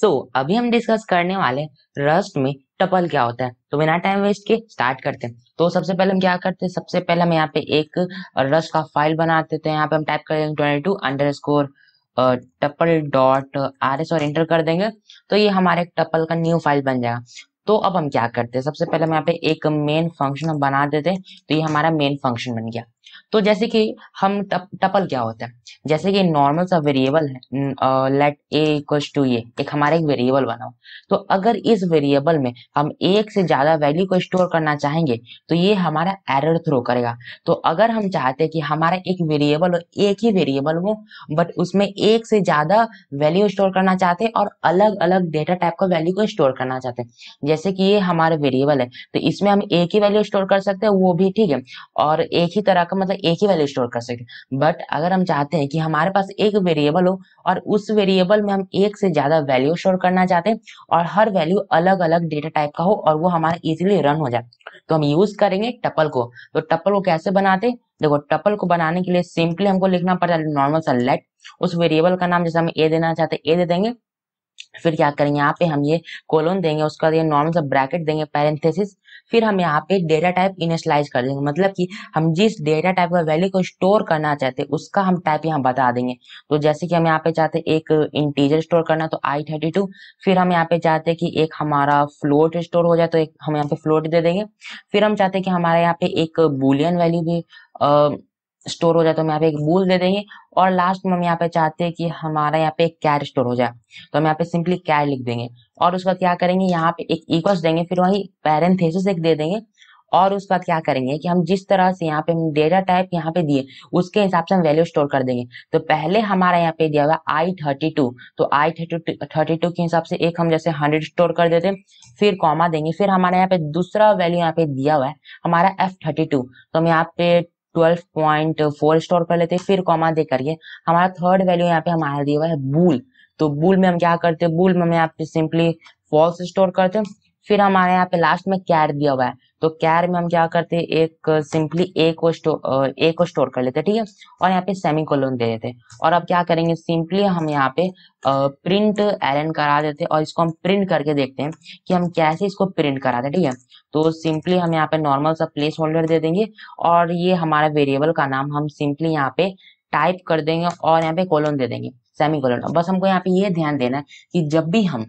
सो so, अभी हम discuss करने वाले रस्ट में टपल क्या होता है तो बिना टाइम वेस्ट के स्टार्ट करते हैं तो सबसे पहले हम क्या करते हैं सबसे पहले हम यहाँ पे एक रस्ट का फाइल बना देते हैं यहाँ पे हम टाइप करेंगे twenty two underscore tuple dot R S और इंटर कर देंगे तो ये हमारे टपल का न्यू फाइल बन जाएगा तो अब हम क्या करते हैं सबसे पहले हम यहाँ पे एक मेन फंक्शन हम बना देते हैं तो ये हमारा मेन फंक्शन बन गया तो जैसे कि हम टपल क्या होता है जैसे कि नॉर्मल सा वेरिएबल है लेट ए इक्वल्स टू ये एक हमारा एक वेरिएबल बना हो तो अगर इस वेरिएबल में हम एक से ज्यादा वैल्यू को स्टोर करना चाहेंगे तो ये हमारा एरर थ्रो करेगा तो अगर हम चाहते हैं कि हमारा एक वेरिएबल एक ही वेरिएबल हो बट उसमें एक से ज्यादा वैल्यू स्टोर करना चाहते हैं और अलग अलग डेटा टाइप का वैल्यू को स्टोर करना चाहते हैं जैसे कि ये हमारा वेरिएबल है तो इसमें हम एक ही वैल्यू स्टोर कर सकते हैं वो भी ठीक है और एक ही तरह का मतलब एक ही वैल्यू स्टोर कर सके बट अगर हम चाहते हैं कि हमारे पास एक वेरिएबल हो और उस वेरिएबल में हम एक से ज्यादा वैल्यू स्टोर करना चाहते हैं और हर वैल्यू अलग अलग डेटा टाइप का हो और वो हमारा इजिली रन हो जाए तो हम यूज करेंगे टपल को तो टपल को कैसे बनाते देखो टपल को बनाने के लिए सिंपली हमको लिखना पड़ता है नॉर्मल सा लेट उस वेरिएबल का नाम जैसे हम ए देना चाहते हैं ए दे देंगे फिर क्या करेंगे यहाँ पे हम ये कोलोन देंगे उसका ये नॉर्मल सा ब्रैकेट देंगे पैरेंथेसिस फिर हम यहाँ पे डेटा टाइप इनिशलाइज कर देंगे मतलब कि हम जिस डेटा टाइप का वैल्यू को स्टोर करना चाहते हैं उसका हम टाइप यहाँ बता देंगे तो जैसे कि हम यहाँ पे चाहते एक इंटीजर स्टोर करना तो आई थर्टी टू फिर हम यहाँ पे चाहते कि एक हमारा फ्लोट स्टोर हो जाए तो एक हम यहाँ पे फ्लोट दे देंगे फिर हम चाहते कि हमारे यहाँ पे एक बुलियन वैल्यू भी स्टोर हो जाए तो हम यहाँ पे एक बूल दे देंगे और लास्ट में हम यहाँ पे चाहते हैं कि हमारा यहाँ पे एक कैर स्टोर हो जाए तो हम यहाँ पे सिंपली कैर लिख देंगे और उसका क्या करेंगे यहाँ पे एक इक्वस देंगे फिर वही पैरेंथेसिस एक दे देंगे और उसका क्या करेंगे कि हम जिस तरह से यहाँ पे हम डेटा टाइप यहाँ पे दिए उसके हिसाब से हम वैल्यू स्टोर कर देंगे तो पहले हमारा यहाँ पे दिया हुआ आई थर्टी टू तो आई थर्टी थर्टी टू के हिसाब से एक हम जैसे हंड्रेड स्टोर कर देते फिर कॉमा देंगे फिर हमारे यहाँ पे दूसरा वैल्यू यहाँ पे दिया हुआ है हमारा एफ थर्टी टू तो हम यहाँ पे ट्वेल्व पॉइंट फोर स्टोर कर लेते हैं फिर कॉमा दे करिए हमारा थर्ड वैल्यू यहाँ पे हमारा दिया हुआ है बुल तो बुल में हम क्या करते हैं बूल में हम यहाँ पे सिंपली फॉल्स स्टोर करते हैं फिर हमारे यहाँ पे लास्ट में कैर दिया हुआ है तो कैर में हम क्या करते हैं एक सिंपली ए को स्टोर ए को स्टोर कर लेते हैं ठीक है और यहाँ पे सेमी कोलोन दे देते और अब क्या करेंगे सिंपली हम यहाँ पे प्रिंट एलन करा देते और इसको हम प्रिंट करके देखते हैं कि हम कैसे इसको प्रिंट कराते हैं ठीक है तो सिंपली हम यहाँ पे नॉर्मल सा प्लेस होल्डर दे देंगे और ये हमारा वेरिएबल का नाम हम सिंपली यहाँ पे टाइप कर देंगे और यहाँ पे कोलोन दे देंगे सेमी कोलोन बस हमको यहाँ पे ये ध्यान देना है कि जब भी हम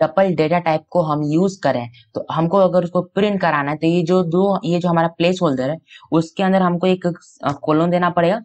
टपल डेटा टाइप को हम यूज करें तो हमको अगर उसको प्रिंट कराना है तो ये जो दो ये जो हमारा प्लेस होल्डर है उसके अंदर हमको एक कोलोन देना पड़ेगा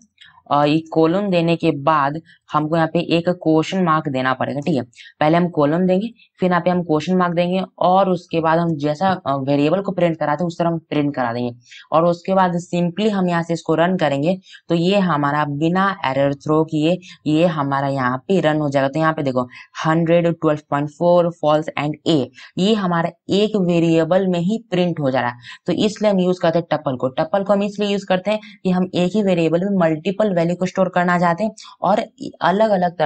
कॉलम देने के बाद हमको यहाँ पे एक क्वेश्चन मार्क देना पड़ेगा ठीक है पहले हम कॉलम देंगे फिर यहाँ पे हम क्वेश्चन मार्क देंगे और उसके बाद हम जैसा वेरिएबल को प्रिंट कराते हैं उस तरह हम प्रिंट करा देंगे और उसके बाद सिंपली हम यहाँ से इसको रन करेंगे तो ये हमारा बिना एरर थ्रो किए ये हमारा यहाँ पे रन हो जाएगा तो यहाँ पे देखो hundred twelve point four false and a ये हमारा एक वेरिएबल में ही प्रिंट हो जा रहा है तो इसलिए हम यूज करते हैं टपल को टप्पल को हम इसलिए यूज करते हैं कि हम एक ही वेरिएबल में मल्टीपल वैल्यू को स्टोर करना चाहते हैं और अलग अलग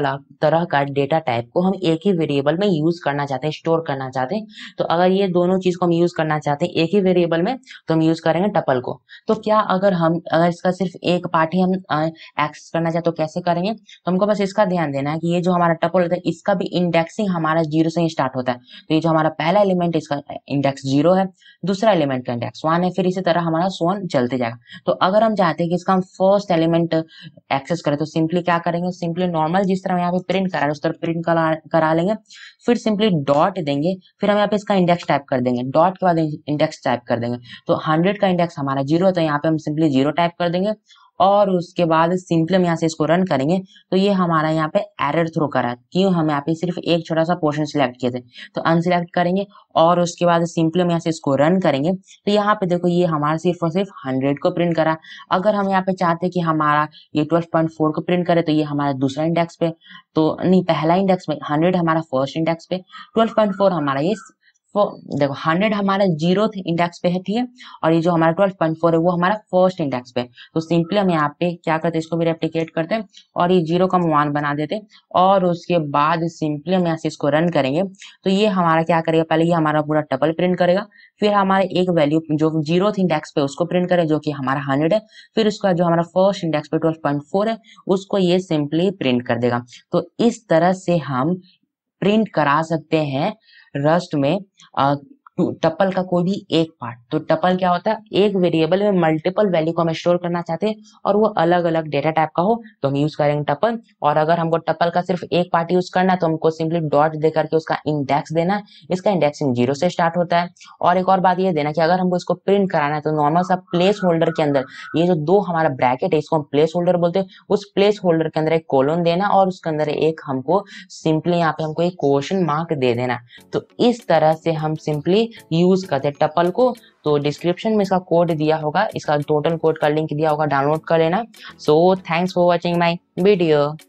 तरह का डेटा टाइप को हम एक ही वेरिएबल में यूज करना चाहते हैं स्टोर करना चाहते हैं तो अगर ये दोनों चीज को हम यूज करना चाहते हैं एक ही वेरिएबल में तो हम यूज करेंगे टपल को तो क्या अगर हम अगर इसका सिर्फ एक पार्ट ही हम एक्सेस करना चाहते तो कैसे करेंगे तो हमको बस इसका ध्यान देना है कि ये जो हमारा टपल होता है इसका भी इंडेक्सिंग हमारा जीरो से ही स्टार्ट होता है तो ये जो हमारा पहला एलिमेंट इसका इंडेक्स जीरो है दूसरा एलिमेंट का इंडेक्स वन है फिर इसी तरह हमारा सोन चलते जाएगा तो अगर हम चाहते हैं कि इसका हम फर्स्ट एलिमेंट एक्सेस करें तो सिंपली क्या करेंगे सिंपली नॉर्मल जिस तरह यहाँ पे प्रिंट करा उस तरह प्रिंट करा, लेंगे फिर सिंपली डॉट देंगे फिर हम यहाँ पे इसका इंडेक्स टाइप कर देंगे डॉट के बाद इंडेक्स टाइप कर देंगे तो हंड्रेड का इंडेक्स हमारा जीरो तो यहाँ पे हम सिंपली जीरो टाइप कर देंगे और उसके बाद सिंपली हम यहाँ से इसको रन करेंगे तो ये हमारा यहाँ पे एरर थ्रो कर रहा है क्यों हम यहाँ पे सिर्फ एक छोटा सा पोर्शन सिलेक्ट किए थे तो अनसिलेक्ट करेंगे और उसके बाद सिंपली हम यहाँ से इसको रन करेंगे तो यहाँ पे देखो ये हमारा सिर्फ और सिर्फ हंड्रेड को प्रिंट करा अगर हम यहाँ पे चाहते कि हमारा ये ट्वेल्व पॉइंट फोर को प्रिंट करे तो ये हमारा दूसरा इंडेक्स पे तो नहीं पहला इंडेक्स पे हंड्रेड हमारा फर्स्ट इंडेक्स पे ट्वेल्व पॉइंट फोर हमारा ये तो देखो हंड्रेड हमारा जीरो इंडेक्स पे है ठीक है और ये जो हमारा ट्वेल्व पॉइंट फोर है वो हमारा फर्स्ट इंडेक्स पे तो सिंपली हम यहाँ पे क्या करते हैं इसको भी रेप्लीकेट करते हैं और ये जीरो का मान बना देते हैं और उसके बाद सिंपली हम यहाँ से इसको रन करेंगे तो ये हमारा क्या करेगा पहले ये हमारा पूरा टबल प्रिंट करेगा फिर हमारे एक वैल्यू जो जीरो इंडेक्स पे उसको प्रिंट करे जो कि हमारा हंड्रेड है फिर उसका जो हमारा फर्स्ट इंडेक्स पे ट्वेल्व पॉइंट फोर है उसको ये सिंपली प्रिंट कर देगा तो इस तरह से हम प्रिंट करा सकते हैं राष्ट्र में आ टू तो टपल का कोई भी एक पार्ट तो टपल क्या होता है एक वेरिएबल में मल्टीपल वैल्यू को हम स्टोर करना चाहते हैं और वो अलग अलग डेटा टाइप का हो तो हम यूज करेंगे टपल और अगर हमको टपल का सिर्फ एक पार्ट यूज करना है तो हमको सिंपली डॉट दे करके उसका इंडेक्स देना इसका इंडेक्सिंग जीरो से स्टार्ट होता है और एक और बात ये देना कि अगर हमको इसको प्रिंट कराना है तो नॉर्मल सा प्लेस होल्डर के अंदर ये जो दो हमारा ब्रैकेट है इसको हम प्लेस होल्डर बोलते हैं उस प्लेस होल्डर के अंदर एक कोलोन देना और उसके अंदर एक हमको सिंपली यहाँ पे हमको एक क्वेश्चन मार्क दे देना तो इस तरह से हम सिंपली भी यूज करते हैं टपल को तो डिस्क्रिप्शन में इसका कोड दिया होगा इसका टोटल कोड का लिंक दिया होगा डाउनलोड कर लेना so thanks for watching my video